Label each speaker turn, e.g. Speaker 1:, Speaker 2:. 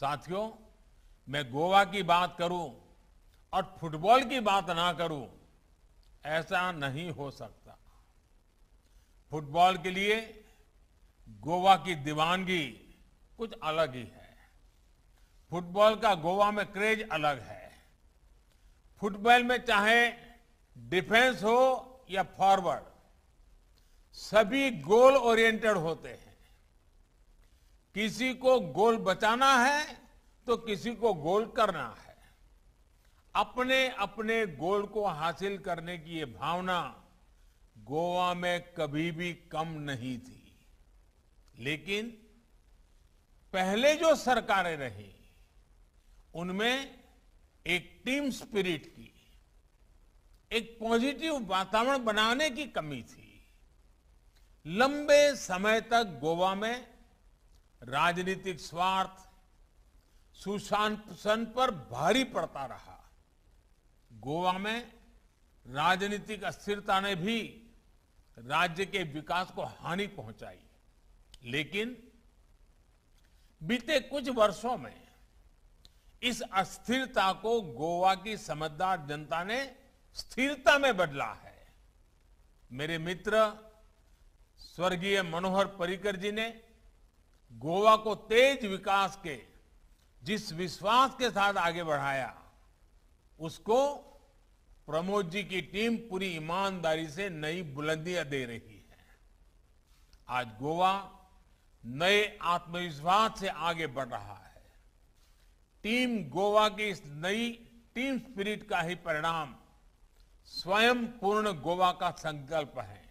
Speaker 1: साथियों मैं गोवा की बात करूं और फुटबॉल की बात ना करूं ऐसा नहीं हो सकता फुटबॉल के लिए गोवा की दीवानगी कुछ अलग ही है फुटबॉल का गोवा में क्रेज अलग है फुटबॉल में चाहे डिफेंस हो या फॉरवर्ड सभी गोल ओरिएंटेड होते हैं किसी को गोल बचाना है तो किसी को गोल करना है अपने अपने गोल को हासिल करने की ये भावना गोवा में कभी भी कम नहीं थी लेकिन पहले जो सरकारें रही उनमें एक टीम स्पिरिट की एक पॉजिटिव वातावरण बनाने की कमी थी लंबे समय तक गोवा में राजनीतिक स्वार्थ सुशासन पर भारी पड़ता रहा गोवा में राजनीतिक अस्थिरता ने भी राज्य के विकास को हानि पहुंचाई लेकिन बीते कुछ वर्षों में इस अस्थिरता को गोवा की समझदार जनता ने स्थिरता में बदला है मेरे मित्र स्वर्गीय मनोहर पर्रिकर जी ने गोवा को तेज विकास के जिस विश्वास के साथ आगे बढ़ाया उसको प्रमोद जी की टीम पूरी ईमानदारी से नई बुलंदियां दे रही है आज गोवा नए आत्मविश्वास से आगे बढ़ रहा है टीम गोवा की इस नई टीम स्पिरिट का ही परिणाम स्वयं पूर्ण गोवा का संकल्प है